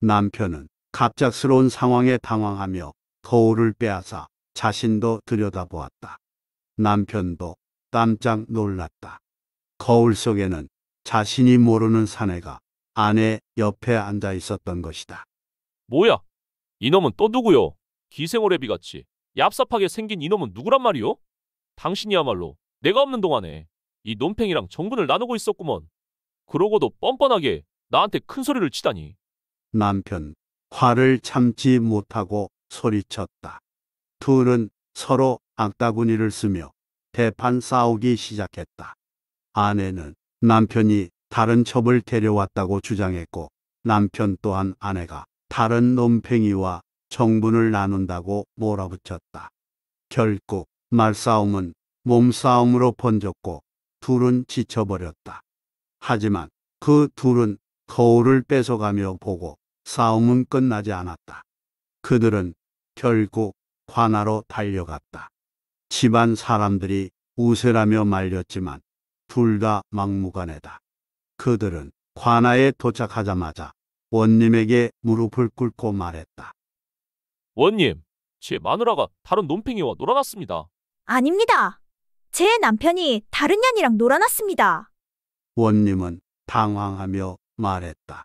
남편은 갑작스러운 상황에 당황하며 거울을 빼앗아 자신도 들여다보았다. 남편도 깜짝 놀랐다. 거울 속에는 자신이 모르는 사내가 아내 옆에 앉아 있었던 것이다. 뭐야? 이놈은 또 누구요? 기생오래비 같이 얍삽하게 생긴 이놈은 누구란 말이요? 당신이야말로 내가 없는 동안에 이 논팽이랑 정분을 나누고 있었구먼. 그러고도 뻔뻔하게 나한테 큰 소리를 치다니. 남편, 화를 참지 못하고 소리쳤다. 둘은 서로 악다구니를 쓰며 대판 싸우기 시작했다. 아내는 남편이 다른 첩을 데려왔다고 주장했고 남편 또한 아내가 다른 논팽이와 정분을 나눈다고 몰아붙였다. 결국 말싸움은 몸싸움으로 번졌고 둘은 지쳐버렸다. 하지만 그 둘은 거울을 뺏어가며 보고 싸움은 끝나지 않았다. 그들은 결국 관아로 달려갔다. 집안 사람들이 우세라며 말렸지만 둘다 막무가내다. 그들은 관아에 도착하자마자 원님에게 무릎을 꿇고 말했다. 원님, 제 마누라가 다른 논팽이와 놀아났습니다. 아닙니다. 제 남편이 다른 년이랑 놀아났습니다. 원님은 당황하며 말했다.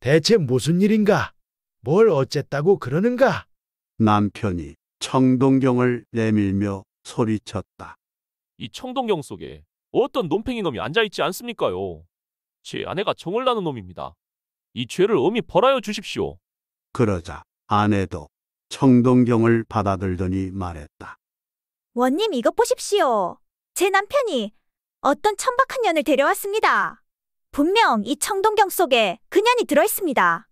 대체 무슨 일인가? 뭘 어쨌다고 그러는가? 남편이 청동경을 내밀며 소리쳤다. 이 청동경 속에 어떤 논팽이 놈이 앉아있지 않습니까요. 제 아내가 정을 나는 놈입니다. 이 죄를 어미 벌하여 주십시오. 그러자 아내도 청동경을 받아들더니 말했다. 원님 이것 보십시오. 제 남편이 어떤 천박한 년을 데려왔습니다. 분명 이 청동경 속에 그년이 들어있습니다.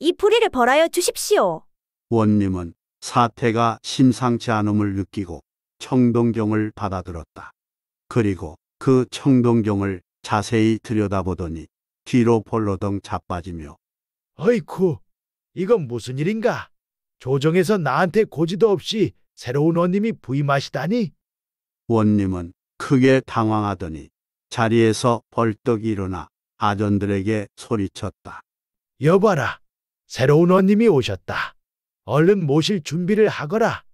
이 불의를 벌하여 주십시오. 원님은 사태가 심상치 않음을 느끼고 청동경을 받아들었다. 그리고 그 청동경을 자세히 들여다보더니 뒤로 벌러덩 자빠지며 어이쿠 이건 무슨 일인가? 조정에서 나한테 고지도 없이 새로운 원님이 부임하시다니? 원님은 크게 당황하더니 자리에서 벌떡 일어나 아전들에게 소리쳤다. 여봐라, 새로운 원님이 오셨다. 얼른 모실 준비를 하거라.